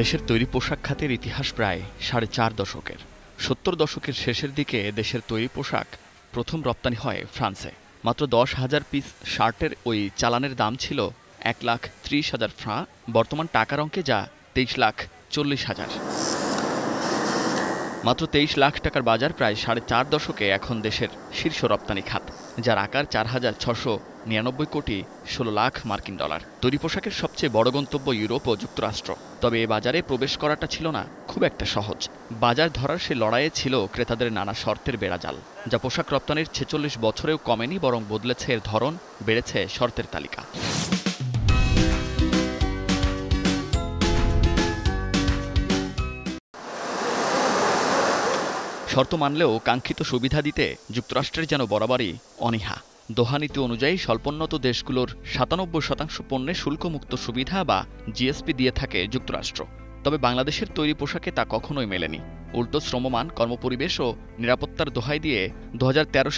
দেশের তৈরি পোশাক খাতের ইতিহাস প্রায় সাড়ে চার দশকের সত্তর দশকের শেষের দিকে দেশের তৈরি পোশাক প্রথম রপ্তানি হয় ফ্রান্সে মাত্র দশ হাজার পিস শার্টের ওই চালানের দাম ছিল এক লাখ ত্রিশ হাজার ফ্রাঁ বর্তমান টাকার অঙ্কে যা তেইশ লাখ চল্লিশ হাজার মাত্র তেইশ লাখ টাকার বাজার প্রায় সাড়ে চার দশকে এখন দেশের শীর্ষ রপ্তানি খাত যার আকার চার হাজার ছশো নিরানব্বই কোটি ষোলো লাখ মার্কিন ডলার তৈরি পোশাকের সবচেয়ে বড় গন্তব্য ইউরোপ ও যুক্তরাষ্ট্র তবে এ বাজারে প্রবেশ করাটা ছিল না খুব একটা সহজ বাজার ধরার সে লড়াইয়ে ছিল ক্রেতাদের নানা শর্তের বেড়াজাল যা পোশাক রপ্তানির ছেচল্লিশ বছরেও কমেনি বরং বদলেছে এর ধরন বেড়েছে শর্তের তালিকা শর্ত মানলেও কাঙ্ক্ষিত সুবিধা দিতে যুক্তরাষ্ট্রের যেন বরাবরই অনীহা দোহানীতি অনুযায়ী স্বল্পোন্নত দেশগুলোর সাতানব্বই শতাংশ পণ্যে শুল্কমুক্ত সুবিধা বা জিএসপি দিয়ে থাকে যুক্তরাষ্ট্র তবে বাংলাদেশের তৈরি পোশাকে তা কখনোই মেলেনি উল্টো শ্রমমান কর্মপরিবেশ ও নিরাপত্তার দোহাই দিয়ে দু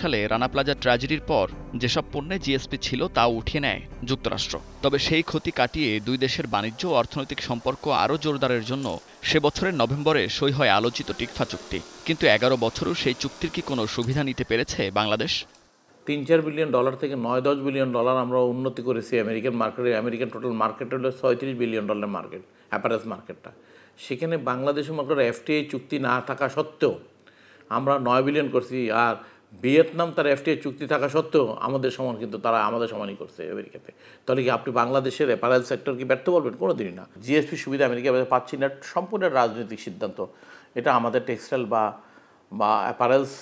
সালে রানা প্লাজা ট্র্যাজেডির পর যেসব পণ্যে জিএসপি ছিল তা উঠিয়ে নেয় যুক্তরাষ্ট্র তবে সেই ক্ষতি কাটিয়ে দুই দেশের বাণিজ্য ও অর্থনৈতিক সম্পর্ক আরও জোরদারের জন্য সে বছরের নভেম্বরে সই হয় আলোচিত টিকফা চুক্তি কিন্তু এগারো বছরও সেই চুক্তির কি কোনো সুবিধা নিতে পেরেছে বাংলাদেশ তিন চার বিলিয়ন ডলার থেকে নয় দশ বিলিয়ন ডলার আমরা উন্নতি করেছি আমেরিকান মার্কেটে আমেরিকান টোটাল মার্কেট হলো ছয়ত্রিশ বিলিয়ন ডলার মার্কেট অ্যাপারেস মার্কেটটা সেখানে বাংলাদেশের মতো এফটিএ চুক্তি না থাকা সত্ত্বেও আমরা নয় বিলিয়ন করছি আর ভিয়েতনাম তার এফটিএ চুক্তি থাকা সত্ত্বেও আমাদের সমান কিন্তু তারা আমাদের সমানই করছে আমেরিকাতে তাহলে কি আপনি বাংলাদেশের অ্যাপারেল সেক্টর কি ব্যর্থ বলবেন কোনো দিনই না জিএসপি সুবিধা আমেরিকা পাচ্ছি না সম্পূর্ণ রাজনৈতিক সিদ্ধান্ত এটা আমাদের টেক্সটাইল বা বা অ্যাপারেলস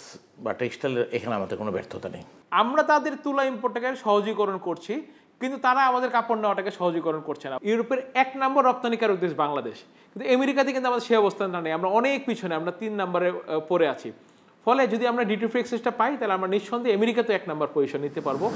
বা টেক্সটাইলের এখানে আমাদের কোনো ব্যর্থতা নেই আমরা তাদের তুলা ইম্পোর্টটাকে সহজীকরণ করছি কিন্তু তারা আমাদের কাপড় নেওয়াটাকে সহজীকরণ করছে না ইউরোপের এক নম্বর রপ্তানিকারক দেশ বাংলাদেশ কিন্তু আমেরিকাতে কিন্তু আমাদের সেই অবস্থানটা নেই আমরা অনেক পিছনে আমরা তিন নম্বরে পড়ে আছি ফলে যদি আমরা ডিউটি ফ্রি এক্সেসটা পাই তাহলে আমরা নিঃসন্দেহে আমেরিকাতে এক নম্বর পজিশন নিতে পারবো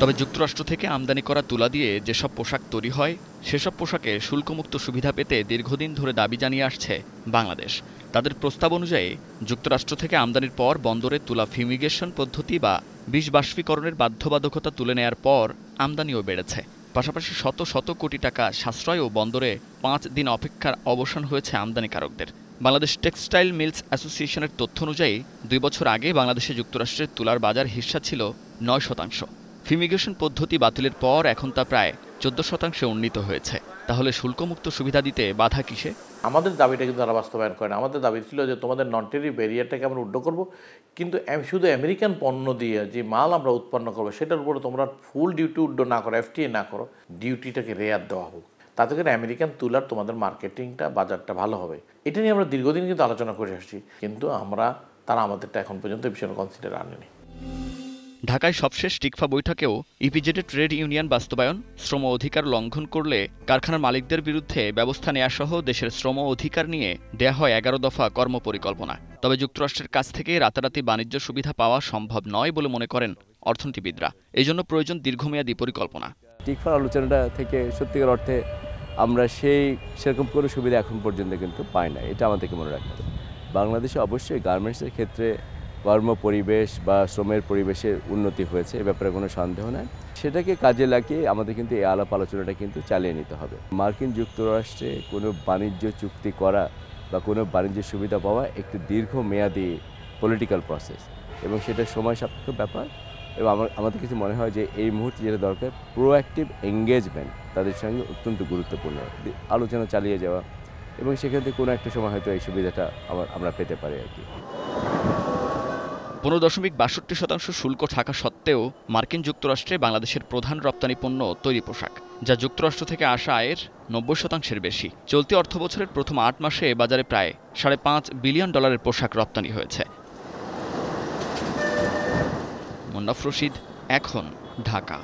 তবে যুক্তরাষ্ট্র থেকে আমদানি করা তুলা দিয়ে যেসব পোশাক তৈরি হয় সেসব পোশাকে শুল্কমুক্ত সুবিধা পেতে দীর্ঘদিন ধরে দাবি জানিয়ে আসছে বাংলাদেশ তাদের প্রস্তাব অনুযায়ী যুক্তরাষ্ট্র থেকে আমদানির পর বন্দরে তুলা ফিউমিগেশন পদ্ধতি বা বিষ বাষ্পীকরণের বাধ্যবাধকতা তুলে নেয়ার পর আমদানিও বেড়েছে পাশাপাশি শত শত কোটি টাকা সাশ্রয় ও বন্দরে পাঁচ দিন অপেক্ষার অবসান হয়েছে আমদানিকারকদের বাংলাদেশ টেক্সটাইল মিলস অ্যাসোসিয়েশনের তথ্য অনুযায়ী দুই বছর আগে বাংলাদেশে যুক্তরাষ্ট্রের তুলার বাজার হিস্সা ছিল নয় শতাংশ ফিমিগেশন পদ্ধতি বাতিলের পর এখন তা প্রায় চোদ্দ শতাংশে উন্নীত হয়েছে তাহলে শুল্কমুক্ত সুবিধা দিতে বাধা কিসে আমাদের দাবিটা কিন্তু তারা বাস্তবায়ন করে না আমাদের দাবি ছিল যে তোমাদের নন টেরি ব্যারিয়ারটাকে আমরা উড্ড করবো কিন্তু শুধু আমেরিকান পণ্য দিয়ে যে মাল আমরা উৎপন্ন করবো সেটার উপরে তোমরা ফুল ডিউটি উড্ড না করো এফটিএ না করো ডিউটিটাকে রেয়ার দেওয়া হোক তাতে করে আমেরিকান তুলার তোমাদের মার্কেটিংটা বাজারটা ভালো হবে এটা নিয়ে আমরা দীর্ঘদিন কিন্তু আলোচনা করে আসছি কিন্তু আমরা তারা আমাদেরটা এখন পর্যন্ত ভীষণ কনসিডার আনেনি ঢাকায় সবশেষ টিকফা বৈঠকেও ইপিজেডে ট্রেড ইউনিয়ন বাস্তবায়ন শ্রম অধিকার লঙ্ঘন করলে কারখানার মালিকদের বিরুদ্ধে ব্যবস্থা সহ দেশের শ্রম অধিকার নিয়ে দেয়া হয় এগারো দফা কর্মপরিকল্পনা তবে যুক্তরাষ্ট্রের কাছ থেকে রাতারাতি বাণিজ্য সুবিধা পাওয়া সম্ভব নয় বলে মনে করেন অর্থনীতিবিদরা এই জন্য প্রয়োজন দীর্ঘমেয়াদী পরিকল্পনা টিকফার আলোচনাটা থেকে সত্যিকার অর্থে আমরা সেই সেরকম কোনো সুবিধা এখন পর্যন্ত কিন্তু পাই না এটা আমাদেরকে মনে রাখতে হবে বাংলাদেশে অবশ্যই গার্মেন্টসের ক্ষেত্রে কর্ম পরিবেশ বা শ্রমের পরিবেশের উন্নতি হয়েছে এ ব্যাপারে কোনো সন্দেহ নাই সেটাকে কাজে লাগিয়ে আমাদের কিন্তু এই আলাপ আলোচনাটা কিন্তু চালিয়ে নিতে হবে মার্কিন যুক্তরাষ্ট্রে কোনো বাণিজ্য চুক্তি করা বা কোনো বাণিজ্য সুবিধা পাওয়া একটি দীর্ঘ মেয়াদি পলিটিক্যাল প্রসেস এবং সেটা সময় সাপেক্ষ ব্যাপার এবং আমার আমাদের কিছু মনে হয় যে এই মুহূর্তে যেটা দরকার প্রোঅ্যাক্টিভ এঙ্গেজমেন্ট তাদের সঙ্গে অত্যন্ত গুরুত্বপূর্ণ আলোচনা চালিয়ে যাওয়া এবং সেখান থেকে কোনো একটা সময় হয়তো এই সুবিধাটা আমরা পেতে পারি আর কি পনেরো দশমিক বাষট্টি শতাংশ শুল্ক থাকা সত্ত্বেও মার্কিন যুক্তরাষ্ট্রে বাংলাদেশের প্রধান রপ্তানি পণ্য তৈরি পোশাক যা যুক্তরাষ্ট্র থেকে আসা আয়ের নব্বই শতাংশের বেশি চলতি অর্থবছরের প্রথম আট মাসে বাজারে প্রায় সাড়ে পাঁচ বিলিয়ন ডলারের পোশাক রপ্তানি হয়েছে মুন্নাফ রশিদ এখন ঢাকা